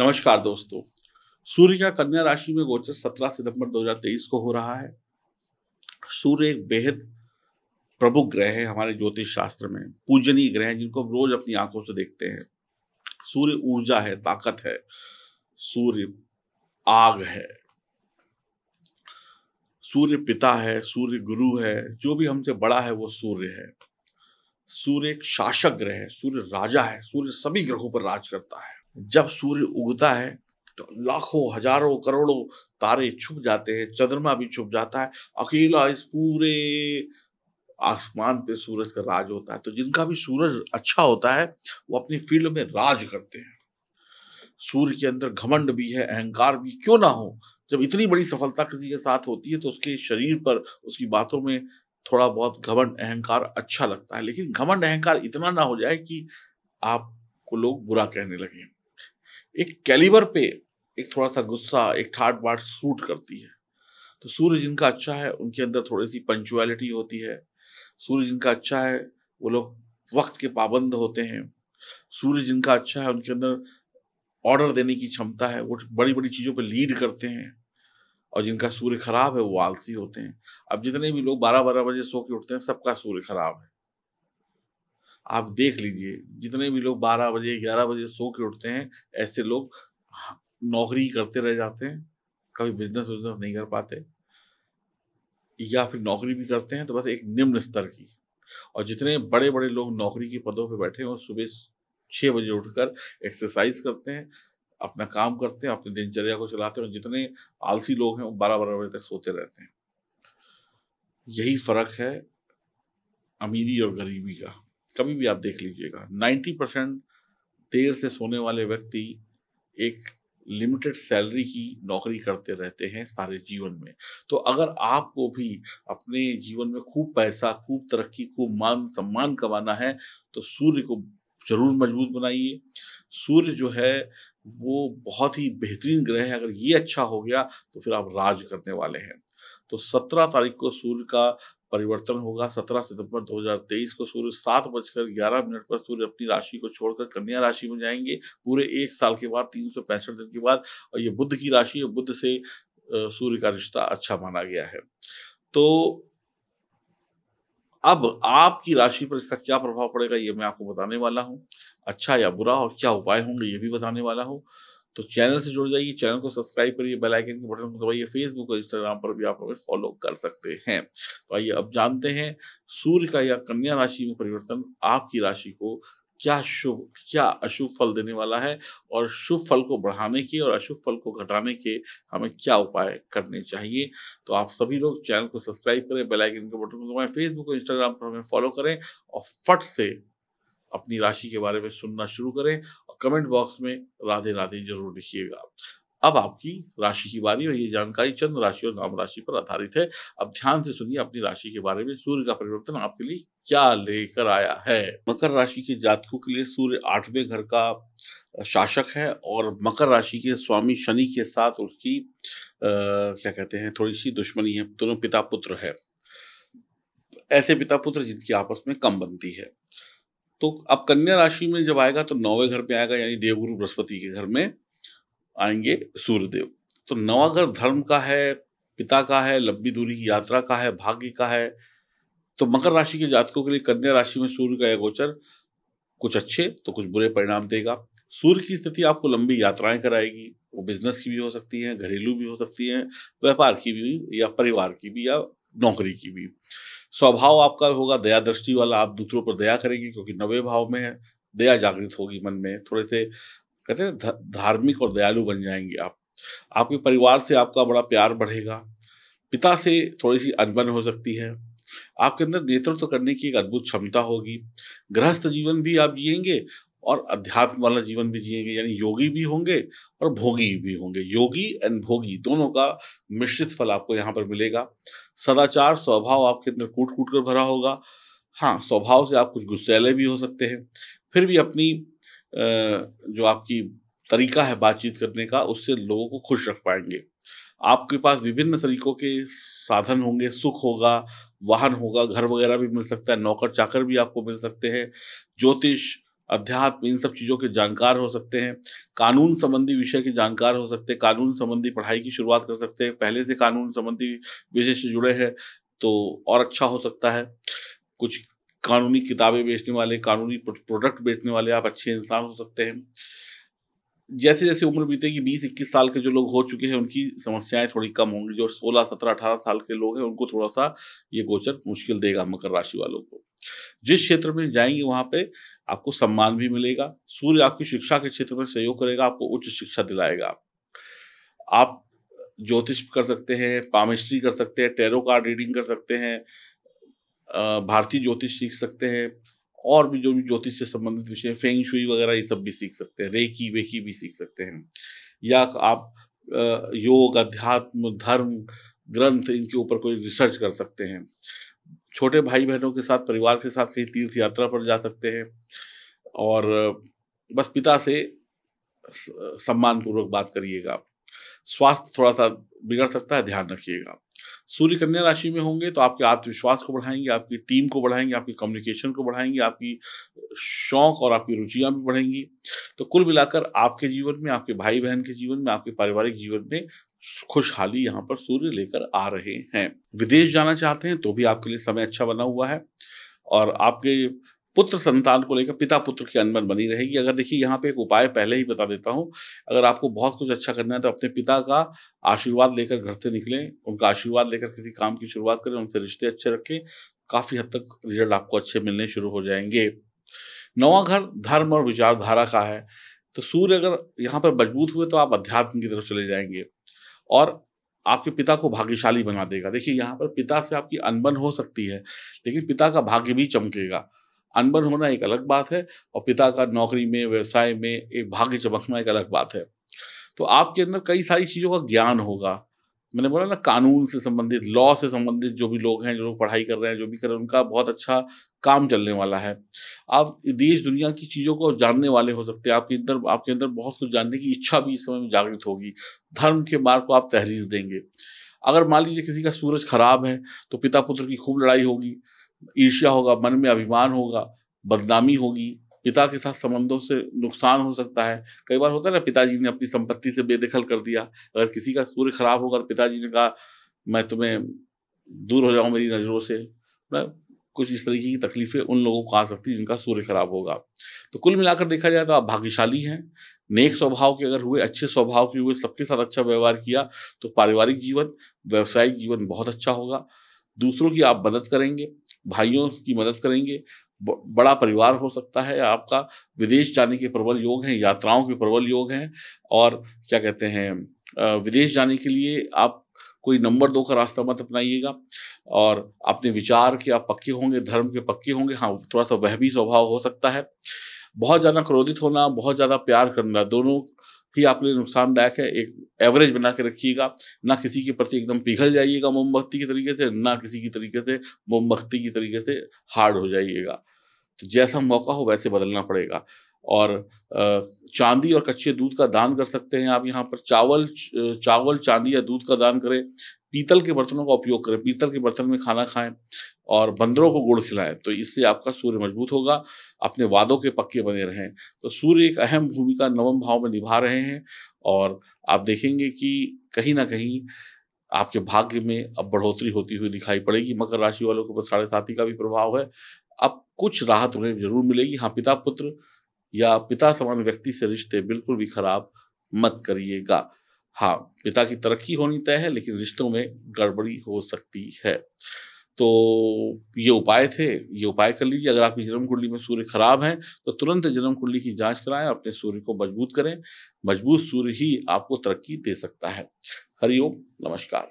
नमस्कार दोस्तों सूर्य का कन्या राशि में गोचर 17 सितंबर 2023 को हो रहा है सूर्य एक बेहद प्रमुख ग्रह है हमारे ज्योतिष शास्त्र में पूजनीय ग्रह हैं जिनको हम रोज अपनी आंखों से देखते हैं सूर्य ऊर्जा है ताकत है सूर्य आग है सूर्य पिता है सूर्य गुरु है जो भी हमसे बड़ा है वो सूर्य है सूर्य एक शासक ग्रह है सूर्य राजा है सूर्य सभी ग्रहों पर राज करता है जब सूर्य उगता है तो लाखों हजारों करोड़ों तारे छुप जाते हैं चंद्रमा भी छुप जाता है अकेला इस पूरे आसमान पे सूरज का राज होता है तो जिनका भी सूरज अच्छा होता है वो अपनी फील्ड में राज करते हैं सूर्य के अंदर घमंड भी है अहंकार भी क्यों ना हो जब इतनी बड़ी सफलता किसी के साथ होती है तो उसके शरीर पर उसकी बातों में थोड़ा बहुत घमंड अहंकार अच्छा लगता है लेकिन घमंड अहंकार इतना ना हो जाए कि आपको लोग बुरा कहने लगे एक कैलिबर पे एक थोड़ा सा गुस्सा एक ठाट बाट सूट करती है तो सूर्य जिनका अच्छा है उनके अंदर थोड़ी सी पंचुअलिटी होती है सूर्य जिनका अच्छा है वो लोग वक्त के पाबंद होते हैं सूर्य जिनका अच्छा है उनके अंदर ऑर्डर देने की क्षमता है वो बड़ी बड़ी चीज़ों पर लीड करते हैं और जिनका सूर्य खराब है वो आलसी होते हैं अब जितने भी लोग बारह बारह बजे सो के उठते हैं सबका सूर्य खराब है आप देख लीजिए जितने भी लोग बारह बजे ग्यारह बजे सो के उठते हैं ऐसे लोग हाँ, नौकरी करते रह जाते हैं कभी बिजनेस विजनेस नहीं कर पाते या फिर नौकरी भी करते हैं तो बस एक निम्न स्तर की और जितने बड़े बड़े लोग नौकरी के पदों पर बैठे हैं वो सुबह छः बजे उठकर एक्सरसाइज करते हैं अपना काम करते हैं अपनी दिनचर्या को चलाते हैं और जितने आलसी लोग हैं वो बारह बारह बजे तक सोते रहते हैं यही फर्क है अमीरी और गरीबी का कभी भी आप देख लीजिएगा 90 परसेंट देर से सोने वाले व्यक्ति एक लिमिटेड सैलरी की नौकरी करते रहते हैं सारे जीवन में तो अगर आपको भी अपने जीवन में खूब पैसा खूब तरक्की खूब मान सम्मान कमाना है तो सूर्य को जरूर मजबूत बनाइए सूर्य जो है वो बहुत ही बेहतरीन ग्रह है अगर ये अच्छा हो गया तो फिर आप राज करने वाले हैं तो सत्रह तारीख को सूर्य का परिवर्तन होगा 17 सितंबर 2023 को सूर्य सात बजकर ग्यारह मिनट पर सूर्य अपनी राशि को छोड़कर कन्या राशि में जाएंगे पूरे एक साल के बाद तीन सौ पैंसठ दिन के बाद और ये बुद्ध की राशि है बुद्ध से सूर्य का रिश्ता अच्छा माना गया है तो अब आपकी राशि पर इसका क्या प्रभाव पड़ेगा ये मैं आपको बताने वाला हूँ अच्छा या बुरा और क्या उपाय होंगे ये भी बताने वाला हूँ तो चैनल से जुड़ जाइए चैनल को सब्सक्राइब करिए बेल आइकन के बटन को दबाइए फेसबुक और इंस्टाग्राम पर भी आप हमें फॉलो कर सकते हैं तो आइए अब जानते हैं सूर्य का या कन्या राशि में परिवर्तन आपकी राशि को क्या शुभ क्या अशुभ फल देने वाला है और शुभ फल को बढ़ाने के और अशुभ फल को घटाने के हमें क्या उपाय करने चाहिए तो आप सभी लोग चैनल को सब्सक्राइब करें बेल आइकन के बटन को दबाएं फेसबुक और इंस्टाग्राम पर हमें फॉलो करें और फट से अपनी राशि के बारे में सुनना शुरू करें कमेंट बॉक्स में राधे राधे जरूर लिखिएगा अब आपकी राशि की बारी और ये जानकारी चंद्र राशि और नाम राशि पर आधारित है अब ध्यान से सुनिए अपनी राशि के बारे में सूर्य का परिवर्तन आपके लिए क्या लेकर आया है मकर राशि के जातकों के लिए सूर्य आठवें घर का शासक है और मकर राशि के स्वामी शनि के साथ उसकी आ, क्या कहते हैं थोड़ी सी दुश्मनी है दोनों पिता पुत्र है ऐसे पिता पुत्र जिनकी आपस में कम बनती है तो अब कन्या राशि में जब आएगा तो नौवे घर पे आएगा यानी देवगुरु बृहस्पति के घर में आएंगे सूर्यदेव तो नवा घर धर्म का है पिता का है लंबी दूरी की यात्रा का है भाग्य का है तो मकर राशि के जातकों के लिए कन्या राशि में सूर्य का यह गोचर कुछ अच्छे तो कुछ बुरे परिणाम देगा सूर्य की स्थिति आपको लंबी यात्राएं कराएगी वो बिजनेस की भी हो सकती है घरेलू भी हो सकती है व्यापार की भी या परिवार की भी या नौकरी की भी स्वभाव आपका होगा दया दृष्टि वाला आप दूसरों पर दया करेंगे क्योंकि नवे भाव में दया जागृत होगी मन में थोड़े से कहते हैं धार्मिक और दयालु बन जाएंगे आप आपके परिवार से आपका बड़ा प्यार बढ़ेगा पिता से थोड़ी सी अनबन हो सकती है आपके अंदर नेतृत्व करने की एक अद्भुत क्षमता होगी गृहस्थ जीवन भी आप जियेंगे और अध्यात्म वाला जीवन भी जिएंगे यानी योगी भी होंगे और भोगी भी होंगे योगी एंड भोगी दोनों का मिश्रित फल आपको यहाँ पर मिलेगा सदाचार स्वभाव आपके अंदर कूट कूट कर भरा होगा हाँ स्वभाव से आप कुछ गुस्सेले भी हो सकते हैं फिर भी अपनी जो आपकी तरीका है बातचीत करने का उससे लोगों को खुश रख पाएंगे आपके पास विभिन्न तरीकों के साधन होंगे सुख होगा वाहन होगा घर वगैरह भी मिल सकता है नौकर चाकर भी आपको मिल सकते हैं ज्योतिष अध्यात्म इन सब चीज़ों के जानकार हो सकते हैं कानून संबंधी विषय के जानकार हो सकते हैं कानून संबंधी पढ़ाई की शुरुआत कर सकते हैं पहले से कानून संबंधी विषय से जुड़े हैं तो और अच्छा हो सकता है कुछ कानूनी किताबें बेचने वाले कानूनी प्रोडक्ट बेचने वाले आप अच्छे इंसान हो सकते हैं जैसे जैसे उम्र बीतेगी बीस इक्कीस साल के जो लोग हो चुके हैं उनकी समस्याएं थोड़ी कम होंगी जो सोलह सत्रह अठारह साल के लोग हैं उनको थोड़ा सा ये गोचर मुश्किल देगा मकर राशि वालों को जिस क्षेत्र में जाएंगे वहां पे आपको सम्मान भी मिलेगा सूर्य आपकी शिक्षा के क्षेत्र में सहयोग करेगा आपको उच्च शिक्षा दिलाएगा आप ज्योतिष कर सकते हैं पामिस्ट्री कर सकते हैं टेरो कार्ड रीडिंग कर सकते हैं भारतीय ज्योतिष सीख सकते हैं और भी जो भी ज्योतिष से संबंधित विषय फेंग शुई वगैरह ये सब भी सीख सकते हैं रेकी वेकी भी सीख सकते हैं या आप योग अध्यात्म धर्म ग्रंथ इनके ऊपर कोई रिसर्च कर सकते हैं छोटे भाई बहनों के साथ परिवार के साथ कहीं तीर्थ यात्रा पर जा सकते हैं और बस पिता से सम्मानपूर्वक बात करिएगा स्वास्थ्य थोड़ा सा बिगड़ सकता है ध्यान रखिएगा सूर्य कन्या राशि में होंगे तो आपके आत्मविश्वास को बढ़ाएंगे आपकी टीम को बढ़ाएंगे आपकी कम्युनिकेशन को बढ़ाएंगे आपकी शौक और आपकी रुचियां भी बढ़ेंगी तो कुल मिलाकर आपके जीवन में आपके भाई बहन के जीवन में आपके पारिवारिक जीवन में खुशहाली यहाँ पर सूर्य लेकर आ रहे हैं विदेश जाना चाहते हैं तो भी आपके लिए समय अच्छा बना हुआ है और आपके पुत्र संतान को लेकर पिता पुत्र की अनबन बनी रहेगी अगर देखिए यहाँ पे एक उपाय पहले ही बता देता हूँ अगर आपको बहुत कुछ अच्छा करना है तो अपने पिता का आशीर्वाद लेकर घर से निकलें उनका आशीर्वाद लेकर किसी काम की शुरुआत करें उनसे रिश्ते अच्छे रखें काफ़ी हद तक रिजल्ट आपको अच्छे मिलने शुरू हो जाएंगे नवा घर धर्म और विचारधारा का है तो सूर्य अगर यहाँ पर मजबूत हुए तो आप अध्यात्म की तरफ चले जाएंगे और आपके पिता को भाग्यशाली बना देगा देखिए यहाँ पर पिता से आपकी अनबन हो सकती है लेकिन पिता का भाग्य भी चमकेगा अनबन होना एक अलग बात है और पिता का नौकरी में व्यवसाय में एक भाग्य चमकना एक अलग बात है तो आपके अंदर कई सारी चीज़ों का ज्ञान होगा मैंने बोला ना कानून से संबंधित लॉ से संबंधित जो भी लोग हैं जो लोग पढ़ाई कर रहे हैं जो भी कर रहे हैं उनका बहुत अच्छा काम चलने वाला है आप देश दुनिया की चीज़ों को जानने वाले हो सकते हैं आपके अंदर आपके अंदर बहुत कुछ जानने की इच्छा भी इस समय में जागृत होगी धर्म के मार्ग को आप तहरीर देंगे अगर मान लीजिए किसी का सूरज खराब है तो पिता पुत्र की खूब लड़ाई होगी ईर्ष्या होगा मन में अभिमान होगा बदनामी होगी पिता के साथ संबंधों से नुकसान हो सकता है कई बार होता है ना पिताजी ने अपनी संपत्ति से बेदखल कर दिया अगर किसी का सूर्य खराब होगा तो पिताजी ने कहा मैं तुम्हें दूर हो जाऊँ मेरी नज़रों से कुछ इस तरीके की तकलीफ़ें उन लोगों को आ सकती हैं जिनका सूर्य खराब होगा तो कुल मिलाकर देखा जाए तो आप भाग्यशाली हैं नेक स्वभाव के अगर हुए अच्छे स्वभाव के हुए सबके साथ अच्छा व्यवहार किया तो पारिवारिक जीवन व्यावसायिक जीवन बहुत अच्छा होगा दूसरों की आप मदद करेंगे भाइयों की मदद करेंगे बड़ा परिवार हो सकता है आपका विदेश जाने के प्रबल योग हैं यात्राओं के प्रबल योग हैं और क्या कहते हैं विदेश जाने के लिए आप कोई नंबर दो का रास्ता मत अपनाइएगा और अपने विचार के आप पक्के होंगे धर्म के पक्के होंगे हाँ थोड़ा सा वह भी स्वभाव हो सकता है बहुत ज़्यादा क्रोधित होना बहुत ज़्यादा प्यार करना दोनों ही आपके लिए नुकसानदायक है एक एवरेज बना के रखिएगा ना किसी के प्रति एकदम पिघल जाइएगा मोमबत्ती के तरीके से ना किसी की तरीके से मोमबत्ती की तरीके से हार्ड हो जाइएगा तो जैसा मौका हो वैसे बदलना पड़ेगा और चांदी और कच्चे दूध का दान कर सकते हैं आप यहाँ पर चावल चावल चांदी या दूध का दान करें पीतल के बर्तनों का उपयोग करें पीतल के बर्तन में खाना खाएं और बंदरों को गुड़ खिलाएं तो इससे आपका सूर्य मजबूत होगा अपने वादों के पक्के बने रहें तो सूर्य एक अहम भूमिका नवम भाव में निभा रहे हैं और आप देखेंगे कि कहीं ना कहीं आपके भाग्य में अब बढ़ोतरी होती हुई दिखाई पड़ेगी मकर राशि वालों के ऊपर साढ़े साथी का भी प्रभाव है अब कुछ राहत उन्हें जरूर मिलेगी हाँ पिता पुत्र या पिता समान व्यक्ति से रिश्ते बिल्कुल भी खराब मत करिएगा हाँ पिता की तरक्की होनी तय है लेकिन रिश्तों में गड़बड़ी हो सकती है तो ये उपाय थे ये उपाय कर लीजिए अगर आपकी जन्म कुंडली में सूर्य खराब है तो तुरंत जन्म कुंडली की जांच कराएं अपने सूर्य को मजबूत करें मजबूत सूर्य ही आपको तरक्की दे सकता है हरिओम नमस्कार